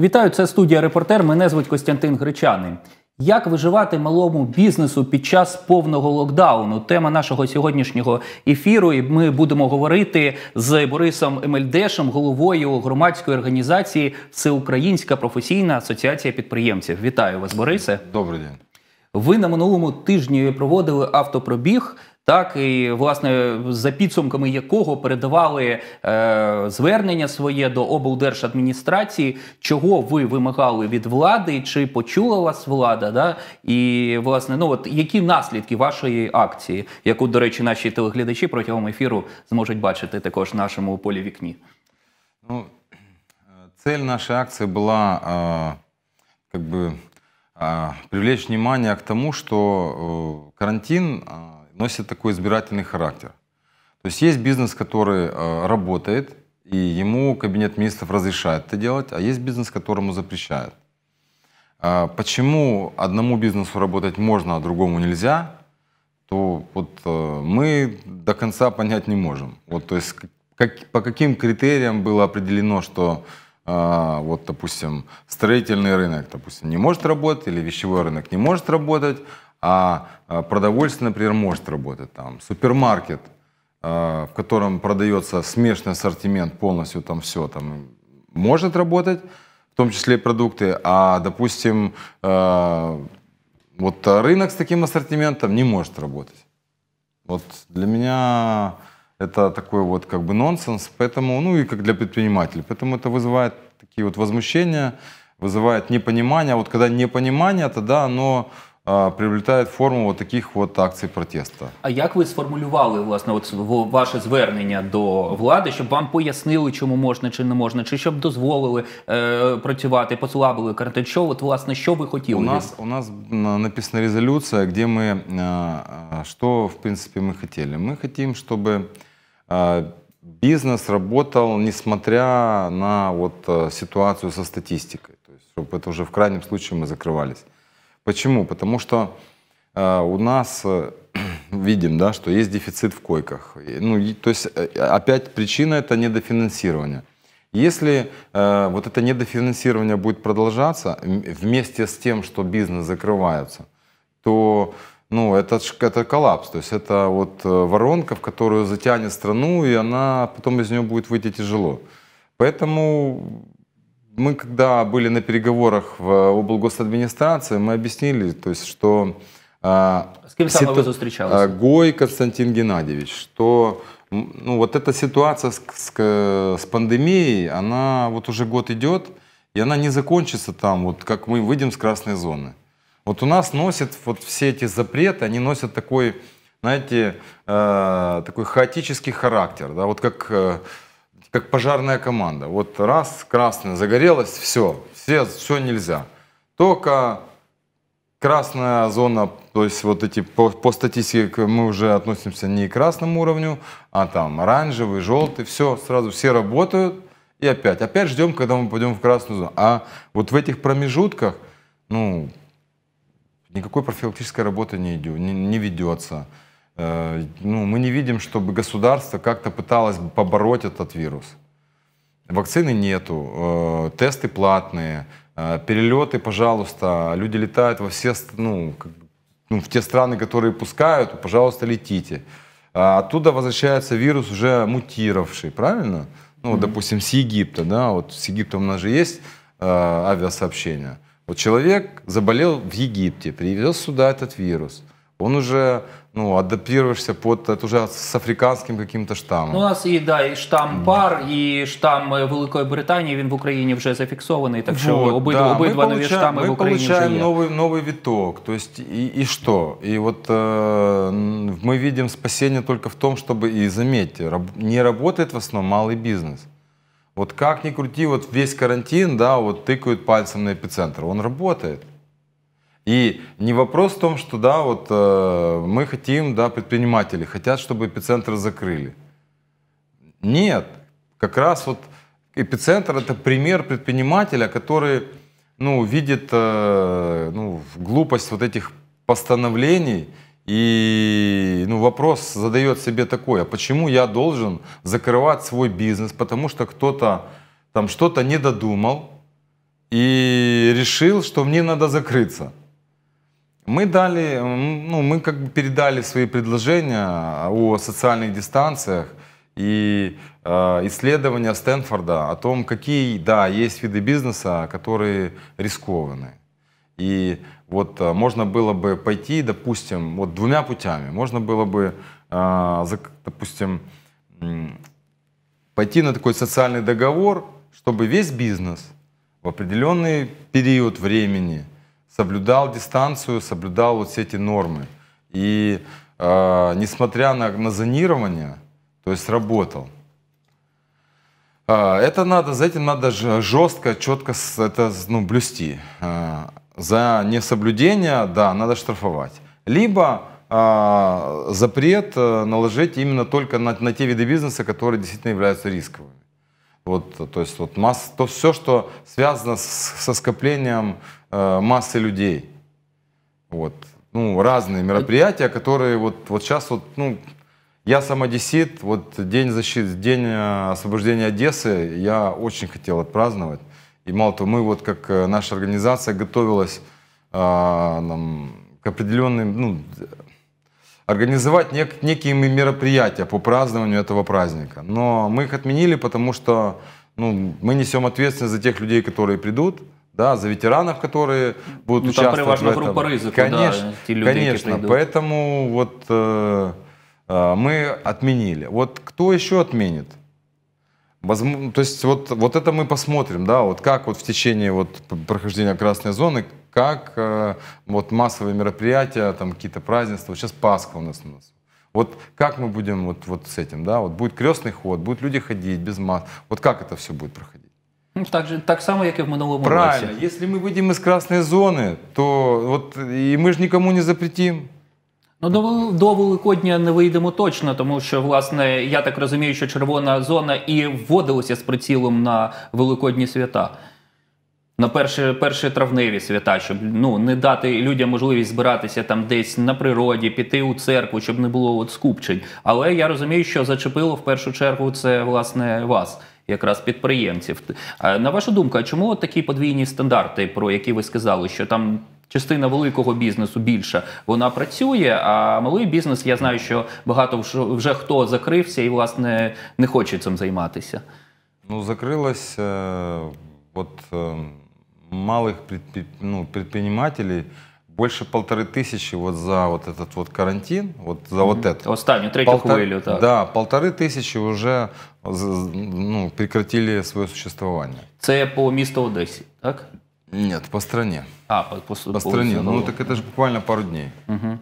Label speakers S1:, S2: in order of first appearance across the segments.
S1: Вітаю, це студія репортер. Мене звуть Костянтин Гречаний. Як виживати малому бізнесу під час повного локдауну? Тема нашого сьогоднішнього ефіру. І Ми будемо говорити з Борисом Емельдешем, головою громадської організації Всеукраїнська професійна асоціація підприємців. Вітаю вас, Борисе. Добрий день. Ви на минулому тижні проводили автопробіг так і власне за підсумками якого передавали е, звернення своє до облдержадміністрації, чого ви вимагали від влади, чи почула вас влада? Да? І власне, ну от які наслідки вашої акції, яку, до речі, наші телеглядачі протягом ефіру зможуть бачити також в нашому полі вікні?
S2: Ну, цель нашої акції була, э, как бы э, привлечь внимание к тому, що э, карантин э, носит такой избирательный характер. То есть есть бизнес, который э, работает, и ему кабинет министров разрешает это делать, а есть бизнес, которому запрещают. А почему одному бизнесу работать можно, а другому нельзя, то вот э, мы до конца понять не можем. Вот, то есть как, по каким критериям было определено, что э, вот, допустим, строительный рынок, допустим, не может работать, или вещевой рынок не может работать, а, а продовольствие, например, может работать там. Супермаркет, а, в котором продается смешанный ассортимент, полностью там все там может работать, в том числе и продукты. А, допустим, а, вот рынок с таким ассортиментом не может работать. Вот для меня это такой вот как бы нонсенс, поэтому, ну и как для предпринимателей, поэтому это вызывает такие вот возмущения, вызывает непонимание, вот когда непонимание, тогда оно приобретають форму от таких от акцій протеста.
S1: А як ви сформулювали власне от ваше звернення до влади, щоб вам пояснили, чому можна чи не можна, чи щоб дозволили е, працювати, послабили карантин? Що от власне що ви хотіли? У нас
S2: у нас написана резолюція, де ми е, э, що в принципі ми хотіли. Ми хотіли, щоб е, э, бизнес работал, несмотря на вот э, ситуацию со статистикой. То есть, чтобы это уже в крайнем случае мы закрывались. Почему? Потому что э, у нас э, видим, да, что есть дефицит в койках. Ну, и, то есть э, опять причина это недофинансирование. Если э, вот это недофинансирование будет продолжаться вместе с тем, что бизнес закрывается, то ну, это, это коллапс, то есть это вот э, воронка, в которую затянет страну, и она потом из нее будет выйти тяжело. Поэтому мы когда были на переговорах в облгосадминистрации, мы объяснили, то есть, что... А, с кем сам ситу... встречалась? А, Гой Константин Геннадьевич, что ну, вот эта ситуация с, с, с пандемией, она вот уже год идет, и она не закончится там, вот как мы выйдем с красной зоны. Вот у нас носят вот все эти запреты, они носят такой, знаете, э, такой хаотический характер, да, вот как... Э, как пожарная команда. Вот раз красная загорелась, все, все, все нельзя. Только красная зона, то есть вот эти по, по статистике мы уже относимся не к красному уровню, а там оранжевый, желтый, все, сразу все работают. И опять, опять ждем, когда мы пойдем в красную зону. А вот в этих промежутках, ну, никакой профилактической работы не, идет, не, не ведется. Э, ну, мы не видим, чтобы государство как-то пыталось побороть этот вирус. Вакцины нету, э, тесты платные, э, перелеты, пожалуйста, люди летают во все, ну, ну, в те страны, которые пускают, пожалуйста, летите. А оттуда возвращается вирус уже мутировавший, правильно? Ну, mm допустим, с Египта, да, вот с Египтом у нас же есть авиасообщение. Вот человек заболел в Египте, привез сюда этот вирус – он уже ну, адаптируешься под это уже с африканским каким-то штаммом.
S1: Ну, у нас и да, штамм штам пар, и штамм э, Великої Британії. Він в Україні вже зафіксований. Так що вот, оба да. обидва нові получаем, штами в Україні вже є.
S2: новый новий виток. То есть и і що? І от э, ми бачимо спасіння тільки в том, чтобы и заметьте, не работает в основном малый бизнес. Вот как ни крути, вот весь карантин, да, вот тыкают пальцем на эпицентр, он работает. И не вопрос в том, что да, вот э, мы хотим, да, предприниматели хотят, чтобы эпицентр закрыли. Нет, как раз вот эпицентр это пример предпринимателя, который ну, видит э, ну, глупость вот этих постановлений и ну, вопрос задает себе такой, а почему я должен закрывать свой бизнес, потому что кто-то там что-то не додумал и решил, что мне надо закрыться. Мы дали, ну, мы как бы передали свои предложения а, о социальных дистанциях и э, исследования Стэнфорда о том, какие, да, есть виды бизнеса, которые рискованы. И вот э, можно было бы пойти, допустим, вот двумя путями. Можно было бы, э, за, допустим, пойти на такой социальный договор, чтобы весь бизнес в определенный период времени – соблюдал дистанцию, соблюдал вот все эти нормы. И э, несмотря на, на зонирование, то есть работал. Э, это надо, за этим надо жестко, четко это, ну, блюсти. Э, за несоблюдение, да, надо штрафовать. Либо э, запрет наложить именно только на, на те виды бизнеса, которые действительно являются рисковыми. Вот, то есть вот масс, то все, что связано с, со скоплением э, массы людей. Вот. Ну, разные мероприятия, которые вот, вот сейчас вот, ну, я сам одессит, вот день защиты, день э, освобождения Одессы я очень хотел отпраздновать. И мало того, мы вот как э, наша организация готовилась э, нам, к определенным, ну, организовать нек, некие мероприятия по празднованию этого праздника. Но мы их отменили, потому что ну, мы несем ответственность за тех людей, которые придут, да, за ветеранов, которые будут ну, участвовать там в этом. группа рызыку, конечно, да, те люди, конечно. Поэтому вот э, э, мы отменили. Вот кто еще отменит? Возможно, то есть вот, вот это мы посмотрим, да, вот как вот в течение вот прохождения красной зоны, как э, вот массовые мероприятия, там какие-то празднества. сейчас Пасха у нас у нас. Вот как мы будем вот, вот с этим, да? Вот будет крестный ход, будут люди ходить без масок. Вот как это все будет проходить?
S1: Ну, так, же, так само, как и в минулому Правильно. році.
S2: Якщо ми вийдемо з красної зони, то вот
S1: и мы ж никому не запретим. Ну, до до Великодня не вийдемо точно, тому що власне я так розумію, що червона зона і вводилася з прицілом на великодні свята. На перші перші травневі свята, щоб ну не дати людям можливість збиратися там десь на природі, піти у церкву, щоб не було от скупчень. Але я розумію, що зачепило в першу чергу це власне вас, якраз підприємців. На вашу думку, чому от такі подвійні стандарти, про які ви сказали, що там частина великого бізнесу більша вона працює? А малий бізнес, я знаю, що багато вже хто закрився і власне не хоче цим займатися. Ну закрилась,
S2: е, от. Ем, малых предпри, ну, предпринимателей больше полторы тысячи вот за вот этот вот карантин, вот за mm-hmm. вот это. Останню, третью Полтор... хвилю, так. Да, полторы тысячи уже ну, прекратили свое существование это по месту Одесі, так? Нет, по стране. А, по, по, по, по стране. Ну, ну, так это же буквально пару дней. Угу.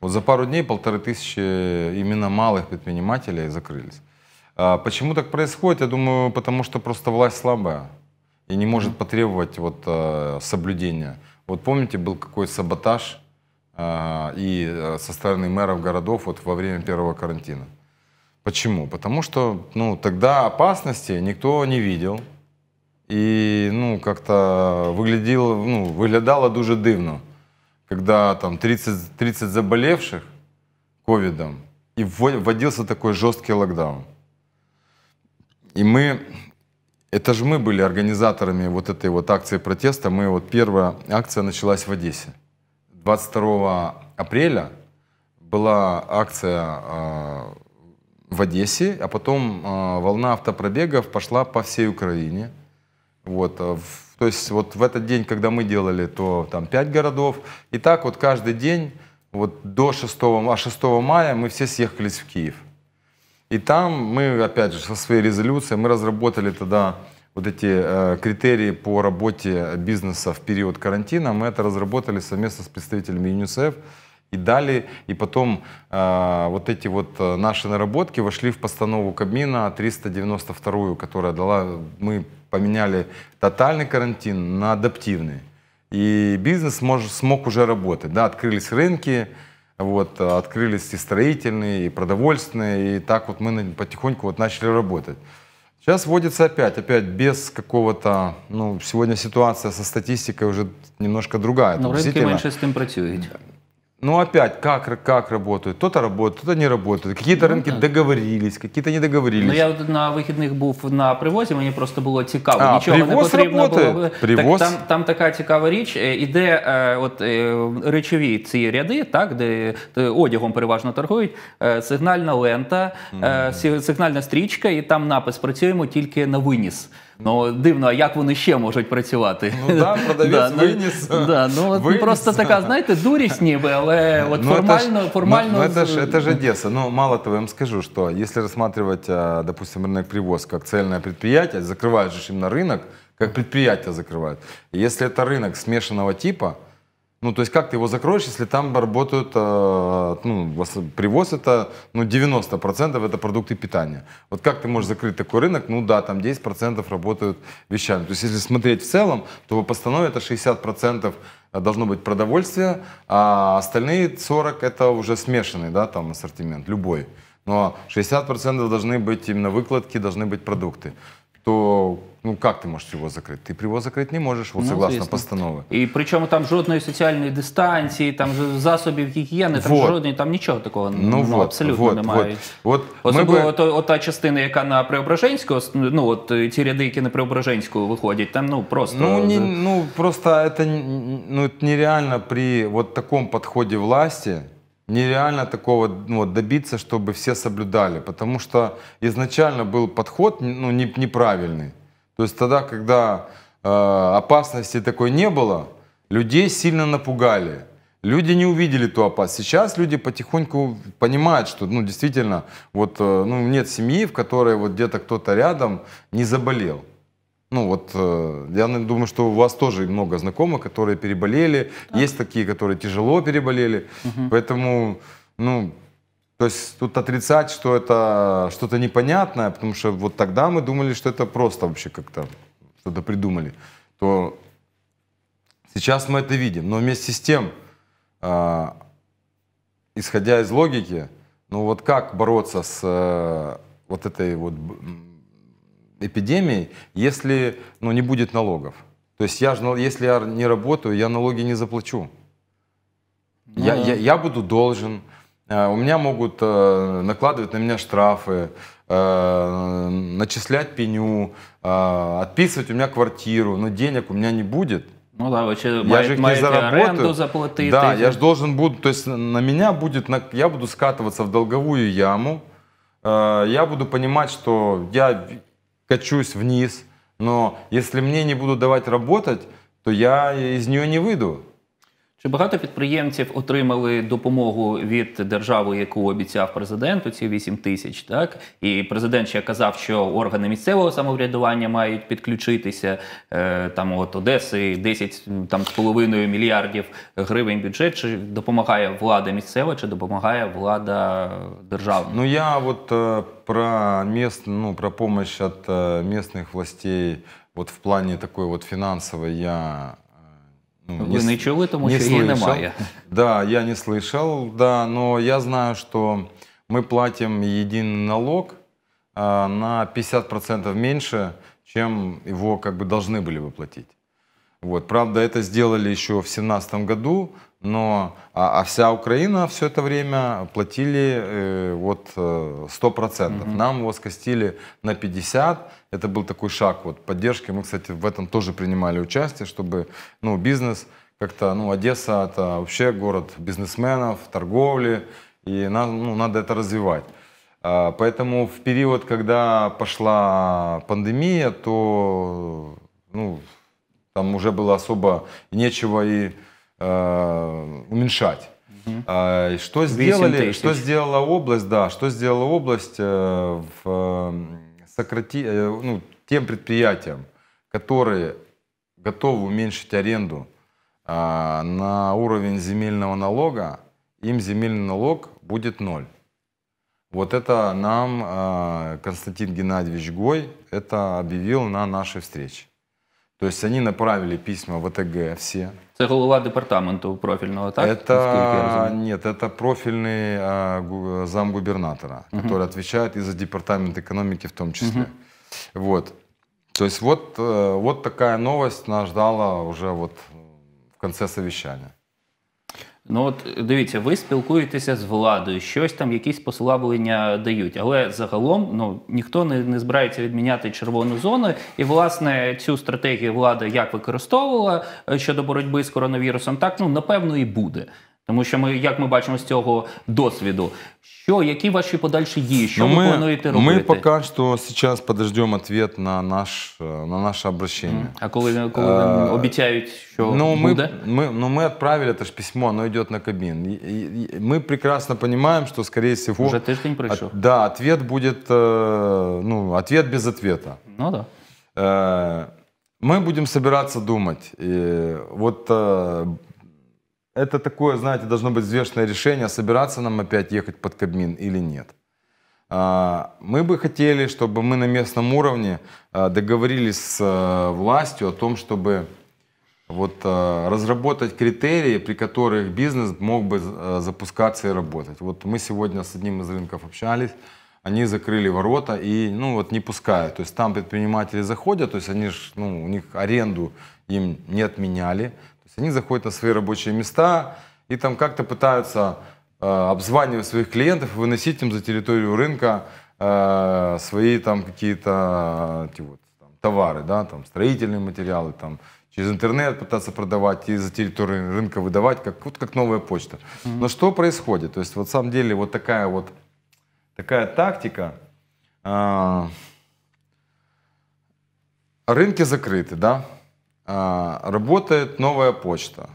S2: Вот за пару дней полторы тысячи именно малых предпринимателей закрылись. А почему так происходит? Я думаю, потому что просто власть слабая и не может потребовать вот, э, соблюдения. Вот помните, был какой саботаж э, и э, со стороны мэров городов вот, во время первого карантина. Почему? Потому что ну, тогда опасности никто не видел. И ну, как-то выглядело, ну, выглядало дуже дивно, когда там 30, 30 заболевших ковидом, и вводился такой жесткий локдаун. И мы это же мы были организаторами вот этой вот акции протеста. Мы вот первая акция началась в Одессе. 22 апреля была акция э, в Одессе, а потом э, волна автопробегов пошла по всей Украине. Вот, э, в, то есть вот в этот день, когда мы делали, то там пять городов. И так вот каждый день вот до 6, а 6 мая мы все съехались в Киев. И там мы, опять же, со своей резолюцией, мы разработали тогда вот эти э, критерии по работе бизнеса в период карантина. Мы это разработали совместно с представителями ЮНИСЕФ и дали, и потом э, вот эти вот э, наши наработки вошли в постанову Кабмина 392, которая дала, мы поменяли тотальный карантин на адаптивный. И бизнес мож, смог уже работать, да, открылись рынки, вот, э, открылись и строительные, и продовольственные, и так вот мы потихоньку вот начали работать. Сейчас вводится опять, опять без какого-то, ну, сегодня ситуация со статистикой уже немножко другая. Ну, рынки менше з тим Ну опять, как, как работают? Кто-то работает, кто-то не работает. Какие-то ну, ринки так. договорились, какие-то не договорились. Ну я
S1: на вихідних був на привозі, мені просто було цікаво. А, Нічого не потрібно работает. було. Привоз. Так, там, там така цікава річ. Е, іде е, от, е, речові ці ряди, так, де одягом переважно торгують. Е, сигнальна лента, е, сигнальна стрічка, і там напис Працюємо тільки на виніс. Ну дивно, а як вони ще можуть працювати? Ну да, продавець да, ну, виніс. Да, ну от ну, виніс. просто така, знаєте, дурість ніби, але ну, от формально, формально. Ну, ну, это ж, это же Одесса. Ну мало того, я вам
S2: скажу, что если рассматривать, допустим, рынок привоз как цельное предприятие, закрывают же на рынок, как предприятие закрывают. Если это рынок смешанного типа, Ну, то есть как ты его закроешь, если там работают, э, ну, привоз это, ну, 90% это продукты питания. Вот как ты можешь закрыть такой рынок? Ну да, там 10% работают вещами. То есть если смотреть в целом, то по постанове это 60% должно быть продовольствие, а остальные 40% это уже смешанный, да, там ассортимент, любой. Но 60% должны быть именно выкладки, должны быть продукты. то ну как ты
S1: можеш його закрити?
S2: Ти його закрити не можеш, ну, согласно звісно. постанови.
S1: І причому там жодної соціальної дистанції, там засобів гігієни, там вот. жодної, там нічого такого ну, ну, вот, абсолютно вот, немає. Вот, вот. Особливо ми... та частина, яка на Преображенську, ну от е, ті ряди, які на Преображенську виходять, там ну просто. Ну, не,
S2: ну просто это, ну, нереально при вот таком подходе власти. нереально такого ну, добиться, чтобы все соблюдали, потому что изначально был подход ну, не, неправильный. То есть тогда, когда э, опасности такой не было, людей сильно напугали. Люди не увидели ту опасность. Сейчас люди потихоньку понимают, что ну, действительно вот, э, ну, нет семьи, в которой вот где-то кто-то рядом не заболел. Ну вот, э, я думаю, что у вас тоже много знакомых, которые переболели, так. есть такие, которые тяжело переболели, угу. поэтому, ну, то есть тут отрицать, что это что-то непонятное, потому что вот тогда мы думали, что это просто вообще как-то что-то придумали, то сейчас мы это видим, но вместе с тем, э, исходя из логики, ну вот как бороться с э, вот этой вот эпидемией, если ну, не будет налогов. То есть я же, если я не работаю, я налоги не заплачу. Ну, я, да. я, я буду должен. Э, у меня могут э, накладывать на меня штрафы, э, начислять пеню, отписывать у меня квартиру, но денег у меня не будет.
S1: Ну да, вообще, я же их не заработаю. заплаты. Да, я же
S2: должен буду, то есть на меня будет, я буду скатываться в долговую яму, я буду понимать, что я качусь вниз, но
S1: если мне не будут давать работать, то я из нее не выйду. Чи багато підприємців отримали допомогу від держави, яку обіцяв президент? у ці 8 тисяч, так і президент ще казав, що органи місцевого самоврядування мають підключитися е, там, от Одеси 10 там з половиною мільярдів гривень бюджет. Чи допомагає влада місцева, чи допомагає влада державна? Ну я
S2: от е, про міст, ну про помощь від е, місцевих властей, от в плані такої от фінансової я. Ну, Вы не, не тому, не що її немає. Да, я не слышал, да, но я знаю, что мы платим единый налог а, на 50% меньше, чем его как бы должны были бы платить. Вот. Правда, это сделали еще в 2017 году, но а, а вся Украина все это время платили э, вот э, сто процентов, hmm Нам его скостили на 50. Это был такой шаг вот поддержки. Мы, кстати, в этом тоже принимали участие, чтобы ну, бизнес как-то, ну, Одесса это вообще город бизнесменов, торговли, и нам, ну, надо это развивать. А, поэтому в период, когда пошла пандемия, то ну, там уже было особо нечего и Э, уменьшать. А, что сделали, что сделала область, да, что сделала область э, в э, сократи, ну, тем предприятиям, которые готовы уменьшить аренду а, на уровень земельного налога, им земельный налог будет ноль. Вот это нам Константин Геннадьевич Гой это объявил на нашей встрече. То есть они направили письма в ОТГ все.
S1: Це голова департаменту профільного, так? Это,
S2: нет, это профильный а, замгубернатора, угу. который отвечает и за департамент экономики в том числе. Угу. Вот. То есть вот, э,
S1: вот такая новость нас ждала уже вот в конце совещания. Ну от дивіться, ви спілкуєтеся з владою, щось там, якісь послаблення дають, але загалом ну ніхто не не збирається відміняти червону зону. І власне цю стратегію влада як використовувала е, щодо боротьби з коронавірусом, так ну напевно і буде. Тому що ми, як ми бачимо з цього досвіду, що які ваші подальші дії, що Но ви ну, ми, плануєте робити? Ми поки
S2: що зараз подождемо відповідь на наш на наше обращення. А коли коли нам обіцяють, що ну, буде? Ми, ми, ну, ми відправили це ж письмо, воно йде на кабін. Ми прекрасно розуміємо, що, скоріше всього... Уже тиждень пройшов. От, да, ответ буде, э, ну, ответ без ответа. Ну, да. Э, мы будем собираться думать. И вот э, это такое, знаете, должно быть взвешенное решение, собираться нам опять ехать под Кабмин или нет. А, мы бы хотели, чтобы мы на местном уровне а, договорились с а, властью о том, чтобы вот разработать критерии, при которых бизнес мог бы запускаться и работать. Вот мы сегодня с одним из рынков общались, они закрыли ворота и, ну, вот не пускают. То есть там предприниматели заходят, то есть они ж, ну, у них аренду им не отменяли, есть они заходят на свои рабочие места и там как-то пытаются э, обзванивать своих клиентов, выносить им за территорию рынка э, свои там какие-то э, вот, там, товары, да, там строительные материалы, там через интернет пытаться продавать и за территорию рынка выдавать, как, вот как новая почта. Mm-hmm. Но что происходит? То есть вот самом деле вот такая вот такая тактика. Э, рынки закрыты, да, а, работает новая почта.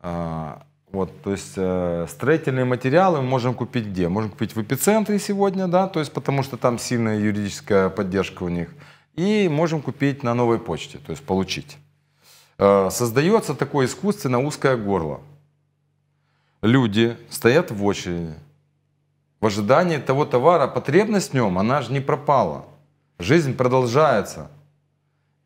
S2: А, вот, то есть э, строительные материалы мы можем купить где? Можем купить в эпицентре сегодня, да, то есть потому что там сильная юридическая поддержка у них. И можем купить на новой почте, то есть получить. Э, создается такое искусственно узкое горло. Люди стоят в очереди в ожидании того товара. Потребность в нем, она же не пропала. Жизнь продолжается.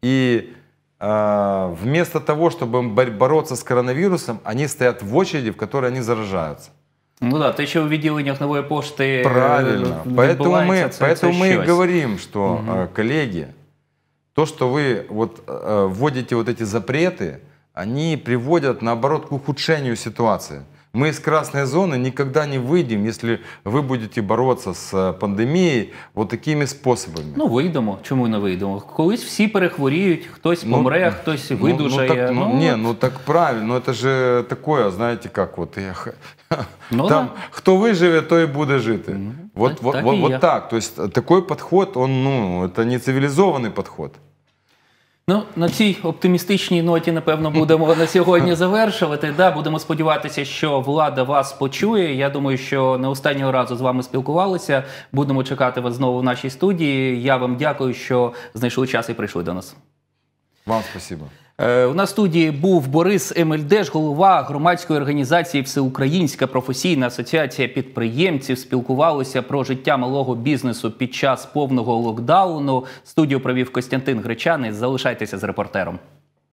S2: И а, вместо того, чтобы бороться с коронавирусом, они стоят в очереди, в которой они заражаются.
S1: Ну да, ты еще у відділеннях нової пошти. Э, Правильно. Ну, поэтому мы, це, поэтому це мы щось.
S2: говорим, что, угу. коллеги, то, что вы вот, э, э, вводите вот эти запреты, они приводят, наоборот, к ухудшению ситуации. Мы из красной зоны никогда не выйдем, если вы будете бороться с э, пандемией вот такими способами. Ну вийдемо. Чому не вийдемо? Колись всі перехворіють, хтось ну, помре, а ну, хтось видужає. Ну, ну, так, ну, ну, не, ну так правильно, ну, це ж такое, знаєте, як от я. Ну, Там, да. Кто выживет, то и будет жить. Mm ну, Вот, так, вот, так, вот, вот так. То есть такой подход, он, ну, это не цивилизованный подход.
S1: Ну, на цій оптимістичній ноті, напевно, будемо на сьогодні завершувати. Да, Будемо сподіватися, що влада вас почує. Я думаю, що не останнього разу з вами спілкувалися. Будемо чекати вас знову в нашій студії. Я вам дякую, що знайшли час і прийшли до нас. Вам спасибо. Е, у нас студії був Борис Емельдеш, голова громадської організації Всеукраїнська професійна асоціація підприємців. Спілкувалися про життя малого бізнесу під час повного локдауну. Студію провів Костянтин Гречаний. Залишайтеся з репортером.